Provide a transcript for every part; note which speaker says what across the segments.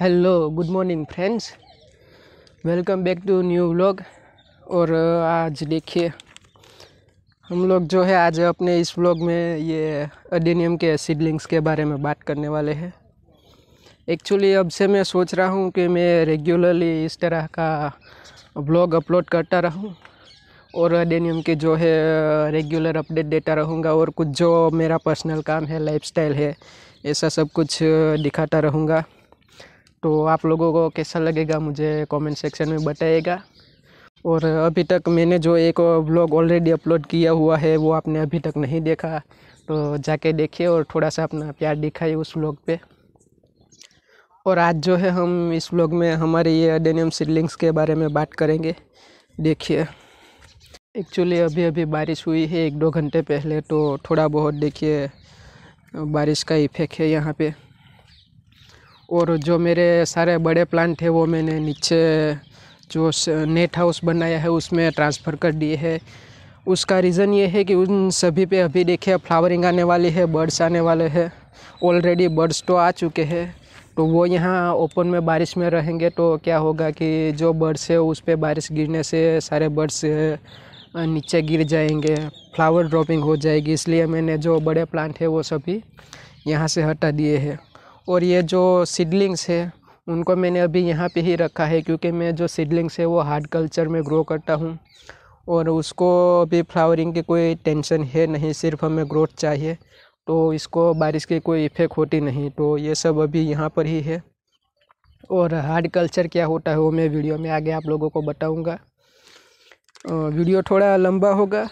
Speaker 1: hello good morning friends welcome back to new vlog और आज देखिए हम लोग जो है आज अपने इस व्लॉग में ये अडेनियम के सीडलिंग्स के बारे में बात करने वाले हैं एक्चुअली अब से मैं सोच रहा हूँ कि मैं रेगुलरली इस तरह का व्लॉग अपलोड करता रहूँ और अडेनियम के जो है रेगुलर अपडेट देता रहूँगा और कुछ जो मेरा पर्सनल काम है लाइफ है ऐसा सब कुछ दिखाता रहूँगा तो आप लोगों को कैसा लगेगा मुझे कमेंट सेक्शन में बताइएगा और अभी तक मैंने जो एक ब्लॉग ऑलरेडी अपलोड किया हुआ है वो आपने अभी तक नहीं देखा तो जाके देखिए और थोड़ा सा अपना प्यार दिखाइए उस ब्लॉग पे और आज जो है हम इस ब्लॉग में हमारे ये डेनियम सीडलिंग्स के बारे में बात करेंगे देखिए एक्चुअली अभी अभी बारिश हुई है एक दो घंटे पहले तो थोड़ा बहुत देखिए बारिश का इफेक्ट है यहाँ पर और जो मेरे सारे बड़े प्लांट है वो मैंने नीचे जो नेट हाउस बनाया है उसमें ट्रांसफ़र कर दिए है उसका रीज़न ये है कि उन सभी पे अभी देखिए फ्लावरिंग आने वाली है बर्ड्स आने वाले हैं ऑलरेडी बर्ड्स तो आ चुके हैं तो वो यहाँ ओपन में बारिश में रहेंगे तो क्या होगा कि जो बर्ड्स है उस पर बारिश गिरने से सारे बर्ड्स नीचे गिर जाएंगे फ्लावर ड्रॉपिंग हो जाएगी इसलिए मैंने जो बड़े प्लांट है वो सभी यहाँ से हटा दिए हैं और ये जो सीडलिंग्स है उनको मैंने अभी यहाँ पे ही रखा है क्योंकि मैं जो सीडलिंग्स है वो हार्ड कल्चर में ग्रो करता हूँ और उसको भी फ्लावरिंग की कोई टेंशन है नहीं सिर्फ हमें ग्रोथ चाहिए तो इसको बारिश की कोई इफ़ेक्ट होती नहीं तो ये सब अभी यहाँ पर ही है और हार्ड कल्चर क्या होता है वो मैं वीडियो में आगे आप लोगों को बताऊँगा वीडियो थोड़ा लंबा होगा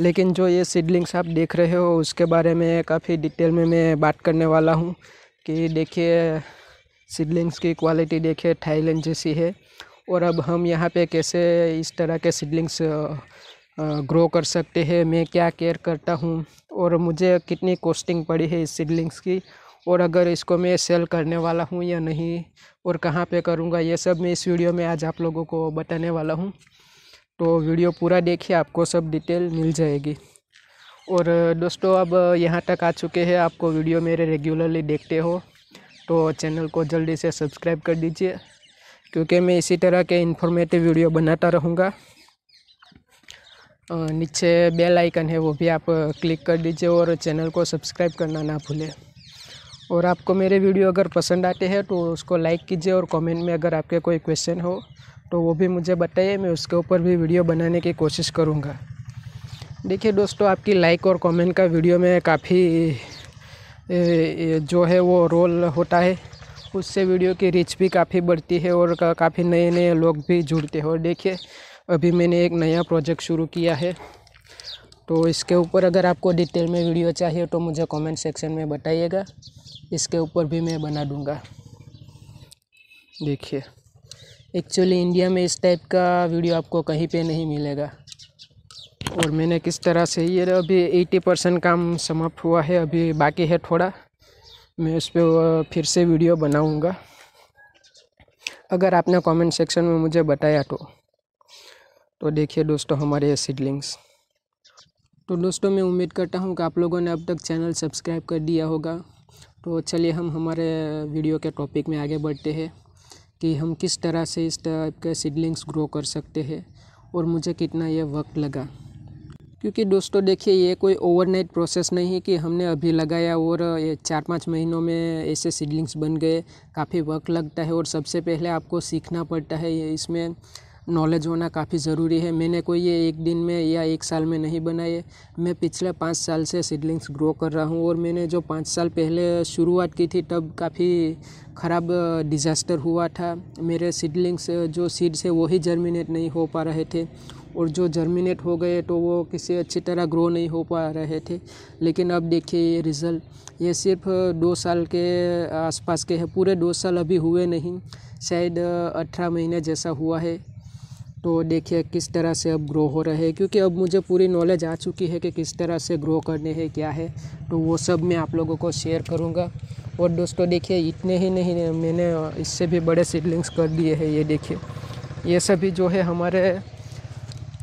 Speaker 1: लेकिन जो ये सीडलिंग्स आप देख रहे हो उसके बारे में काफ़ी डिटेल में मैं बात करने वाला हूँ कि देखिए सीडलिंग्स की क्वालिटी देखिए थाईलैंड जैसी है और अब हम यहाँ पे कैसे इस तरह के सीडलिंग्स ग्रो कर सकते हैं मैं क्या केयर करता हूँ और मुझे कितनी कॉस्टिंग पड़ी है इस सीडलिंग्स की और अगर इसको मैं सेल करने वाला हूँ या नहीं और कहाँ पे करूँगा ये सब मैं इस वीडियो में आज आप लोगों को बताने वाला हूँ तो वीडियो पूरा देखिए आपको सब डिटेल मिल जाएगी और दोस्तों अब यहाँ तक आ चुके हैं आपको वीडियो मेरे रेगुलरली देखते हो तो चैनल को जल्दी से सब्सक्राइब कर दीजिए क्योंकि मैं इसी तरह के इन्फॉर्मेटिव वीडियो बनाता रहूँगा नीचे बेल आइकन है वो भी आप क्लिक कर दीजिए और चैनल को सब्सक्राइब करना ना भूलें और आपको मेरे वीडियो अगर पसंद आते हैं तो उसको लाइक कीजिए और कमेंट में अगर आपके कोई क्वेश्चन हो तो वो भी मुझे बताइए मैं उसके ऊपर भी वीडियो बनाने की कोशिश करूँगा देखिए दोस्तों आपकी लाइक और कमेंट का वीडियो में काफ़ी जो है वो रोल होता है उससे वीडियो की रीच भी काफ़ी बढ़ती है और का, काफ़ी नए नए लोग भी जुड़ते हैं और देखिए अभी मैंने एक नया प्रोजेक्ट शुरू किया है तो इसके ऊपर अगर आपको डिटेल में वीडियो चाहिए तो मुझे कमेंट सेक्शन में बताइएगा इसके ऊपर भी मैं बना दूंगा देखिए एक्चुअली इंडिया में इस टाइप का वीडियो आपको कहीं पे नहीं मिलेगा और मैंने किस तरह से ये अभी एटी परसेंट काम समाप्त हुआ है अभी बाकी है थोड़ा मैं उस पर फिर से वीडियो बनाऊंगा अगर आपने कमेंट सेक्शन में मुझे बताया तो तो देखिए दोस्तों हमारे सीडलिंग्स तो दोस्तों मैं उम्मीद करता हूँ कि आप लोगों ने अब तक चैनल सब्सक्राइब कर दिया होगा तो चलिए हम हमारे वीडियो के टॉपिक में आगे बढ़ते हैं कि हम किस तरह से इस टाइप के सीडलिंग्स ग्रो कर सकते हैं और मुझे कितना यह वक्त लगा क्योंकि दोस्तों देखिए ये कोई ओवरनाइट प्रोसेस नहीं है कि हमने अभी लगाया और ये चार पाँच महीनों में ऐसे सीडलिंग्स बन गए काफ़ी वक्त लगता है और सबसे पहले आपको सीखना पड़ता है इसमें नॉलेज होना काफ़ी ज़रूरी है मैंने कोई ये एक दिन में या एक साल में नहीं बनाए मैं पिछले पाँच साल से सीडलिंग्स ग्रो कर रहा हूँ और मैंने जो पाँच साल पहले शुरुआत की थी तब काफ़ी ख़राब डिज़ास्टर हुआ था मेरे सीडलिंग्स जो सीड्स है वही जर्मिनेट नहीं हो पा रहे थे और जो जर्मिनेट हो गए तो वो किसी अच्छी तरह ग्रो नहीं हो पा रहे थे लेकिन अब देखिए ये रिज़ल्ट ये सिर्फ दो साल के आसपास के हैं पूरे दो साल अभी हुए नहीं शायद अठारह महीने जैसा हुआ है तो देखिए किस तरह से अब ग्रो हो रहे हैं क्योंकि अब मुझे पूरी नॉलेज आ चुकी है कि किस तरह से ग्रो करने हैं क्या है तो वो सब मैं आप लोगों को शेयर करूँगा और दोस्तों देखिए इतने ही नहीं मैंने इससे भी बड़े सीडलिंग्स कर दिए हैं ये देखिए ये सभी जो है हमारे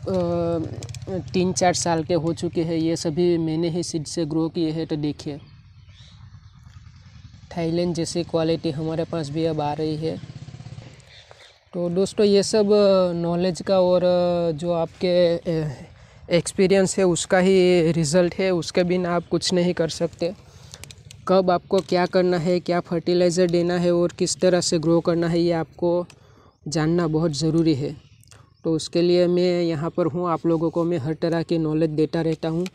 Speaker 1: तीन चार साल के हो चुके हैं ये सभी मैंने ही सीड से ग्रो किए हैं तो देखिए थाईलैंड जैसी क्वालिटी हमारे पास भी अब आ रही है तो दोस्तों ये सब नॉलेज का और जो आपके एक्सपीरियंस है उसका ही रिज़ल्ट है उसके बिना आप कुछ नहीं कर सकते कब आपको क्या करना है क्या फर्टिलाइज़र देना है और किस तरह से ग्रो करना है ये आपको जानना बहुत ज़रूरी है तो उसके लिए मैं यहाँ पर हूँ आप लोगों को मैं हर तरह की नॉलेज देता रहता हूँ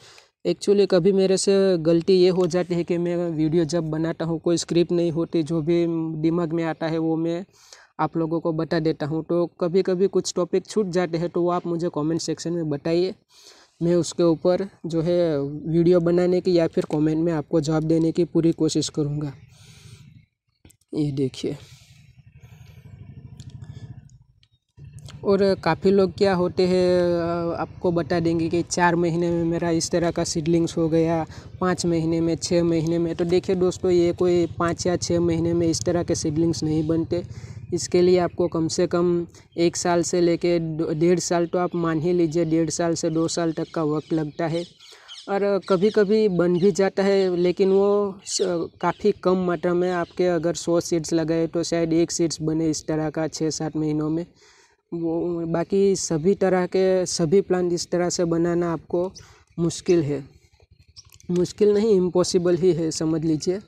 Speaker 1: एक्चुअली कभी मेरे से गलती ये हो जाती है कि मैं वीडियो जब बनाता हूँ कोई स्क्रिप्ट नहीं होती जो भी दिमाग में आता है वो मैं आप लोगों को बता देता हूँ तो कभी कभी कुछ टॉपिक छूट जाते हैं तो वो आप मुझे कमेंट सेक्शन में बताइए मैं उसके ऊपर जो है वीडियो बनाने की या फिर कमेंट में आपको जवाब देने की पूरी कोशिश करूँगा ये देखिए और काफ़ी लोग क्या होते हैं आपको बता देंगे कि चार महीने में मेरा इस तरह का सीडलिंग्स हो गया पाँच महीने में छः महीने में तो देखिए दोस्तों ये कोई पाँच या छः महीने में इस तरह के सीडलिंग्स नहीं बनते इसके लिए आपको कम से कम एक साल से लेके डेढ़ साल तो आप मान ही लीजिए डेढ़ साल से दो साल तक का वक्त लगता है और कभी कभी बन भी जाता है लेकिन वो काफ़ी कम मात्रा में आपके अगर सौ सीड्स लगाए तो शायद एक सीड्स बने इस तरह का छः सात महीनों में वो बाकी सभी तरह के सभी प्लान इस तरह से बनाना आपको मुश्किल है मुश्किल नहीं इम्पॉसिबल ही है समझ लीजिए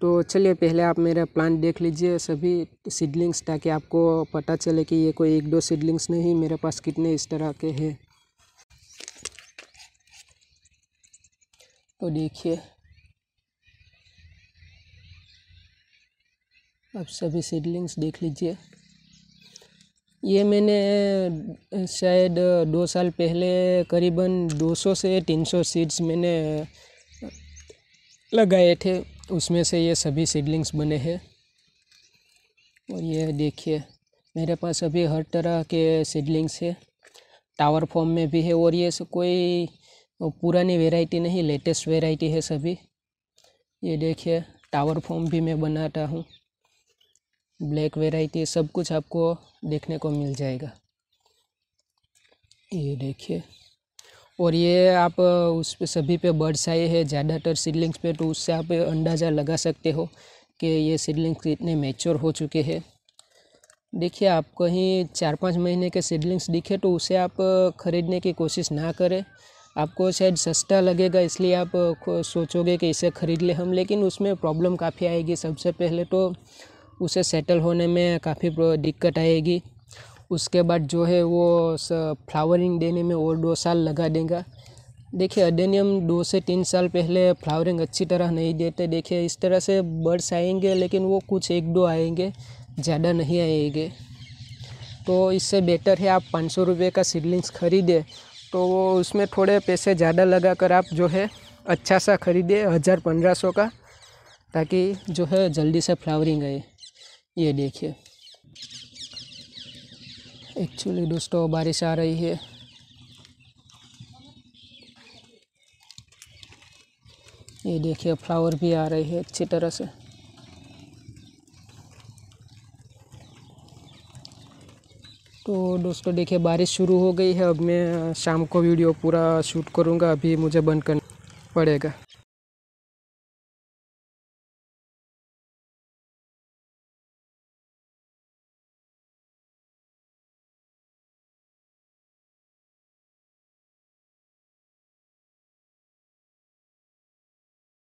Speaker 1: तो चलिए पहले आप मेरा प्लान देख लीजिए सभी सीडलिंग्स ताकि आपको पता चले कि ये कोई एक दो सीडलिंग्स नहीं मेरे पास कितने इस तरह के हैं तो देखिए आप सभी सीडलिंग्स देख लीजिए ये मैंने शायद दो साल पहले करीबन 200 से 300 सीड्स मैंने लगाए थे उसमें से ये सभी सीडलिंग्स बने हैं और ये देखिए मेरे पास अभी हर तरह के सीडलिंग्स है टावर फॉर्म में भी है और ये कोई पुरानी वेराइटी नहीं लेटेस्ट वेराइटी है सभी ये देखिए टावर फॉर्म भी मैं बनाता हूँ ब्लैक वेराइटी सब कुछ आपको देखने को मिल जाएगा ये देखिए और ये आप उस पे सभी पे बर्ड्स आए हैं ज़्यादातर सीडलिंग्स पे तो उससे आप अंदाज़ा लगा सकते हो कि ये सीडलिंग्स इतने मैच्योर हो चुके हैं देखिए आप कहीं चार पाँच महीने के सीडलिंग्स दिखे तो उसे आप ख़रीदने की कोशिश ना करें आपको शायद सस्ता लगेगा इसलिए आप सोचोगे कि इसे ख़रीद ले हम लेकिन उसमें प्रॉब्लम काफ़ी आएगी सबसे पहले तो उसे सेटल होने में काफ़ी दिक्कत आएगी उसके बाद जो है वो फ्लावरिंग देने में और दो साल लगा देगा देखिए अडेनियम दो से तीन साल पहले फ्लावरिंग अच्छी तरह नहीं देते देखिए इस तरह से बर्ड्स आएंगे लेकिन वो कुछ एक दो आएंगे ज़्यादा नहीं आएंगे तो इससे बेटर है आप पाँच सौ रुपये का सीडलिंग्स ख़रीदे तो वो उसमें थोड़े पैसे ज़्यादा लगा कर आप जो है अच्छा सा खरीदे हज़ार पंद्रह सौ का ताकि जो है जल्दी से फ्लावरिंग आए ये देखिए एक्चुअली दोस्तों बारिश आ रही है ये देखिए फ्लावर भी आ रही है अच्छी तरह से तो दोस्तों देखिए बारिश शुरू हो गई है अब मैं शाम को वीडियो पूरा शूट करूँगा अभी मुझे बंद करना पड़ेगा